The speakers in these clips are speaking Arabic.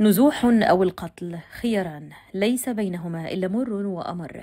نزوح أو القتل خياران ليس بينهما إلا مر وأمر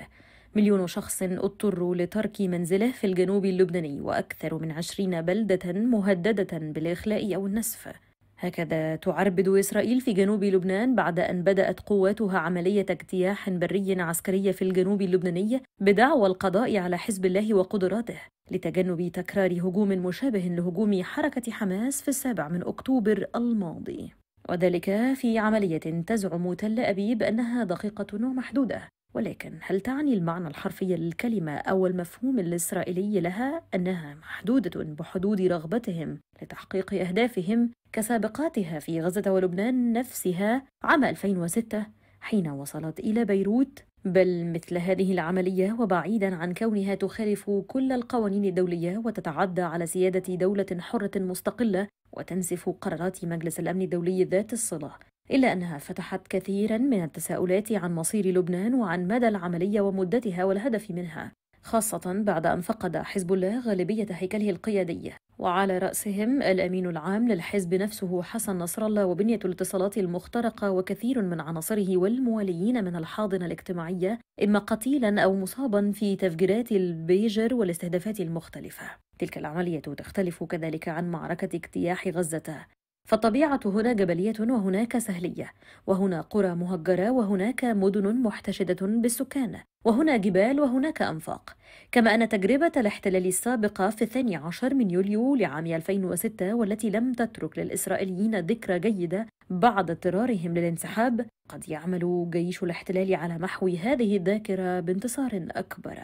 مليون شخص اضطروا لترك منزله في الجنوب اللبناني وأكثر من عشرين بلدة مهددة بالإخلاء أو النسف هكذا تعربد إسرائيل في جنوب لبنان بعد أن بدأت قواتها عملية اجتياح بري عسكري في الجنوب اللبناني بدعوى القضاء على حزب الله وقدراته لتجنب تكرار هجوم مشابه لهجوم حركة حماس في السابع من أكتوبر الماضي وذلك في عملية تزعم تل أبيب أنها دقيقة ومحدودة ولكن هل تعني المعنى الحرفي للكلمة أو المفهوم الإسرائيلي لها أنها محدودة بحدود رغبتهم لتحقيق أهدافهم كسابقاتها في غزة ولبنان نفسها عام 2006 حين وصلت إلى بيروت بل مثل هذه العملية وبعيدا عن كونها تخالف كل القوانين الدولية وتتعدى على سيادة دولة حرة مستقلة وتنزف قرارات مجلس الأمن الدولي ذات الصلة إلا أنها فتحت كثيرا من التساؤلات عن مصير لبنان وعن مدى العملية ومدتها والهدف منها خاصة بعد أن فقد حزب الله غالبية هيكله القيادي وعلى رأسهم الأمين العام للحزب نفسه حسن نصر الله وبنية الاتصالات المخترقة وكثير من عناصره والمواليين من الحاضنة الاجتماعية إما قتيلا أو مصابا في تفجيرات البيجر والاستهدافات المختلفة تلك العملية تختلف كذلك عن معركة اجتياح غزة فالطبيعة هنا جبلية وهناك سهلية، وهنا قرى مهجرة وهناك مدن محتشدة بالسكان، وهنا جبال وهناك أنفاق، كما أن تجربة الاحتلال السابقة في الثاني عشر من يوليو لعام 2006 والتي لم تترك للإسرائيليين ذكرى جيدة بعد اضطرارهم للانسحاب، قد يعمل جيش الاحتلال على محو هذه الذاكرة بانتصار أكبر.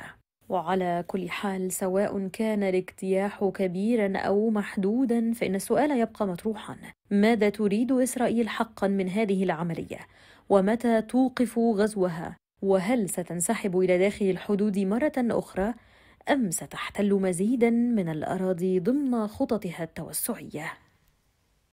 وعلى كل حال سواء كان الاجتياح كبيرا او محدودا فان السؤال يبقى مطروحا ماذا تريد اسرائيل حقا من هذه العمليه ومتى توقف غزوها وهل ستنسحب الى داخل الحدود مره اخرى ام ستحتل مزيدا من الاراضي ضمن خططها التوسعيه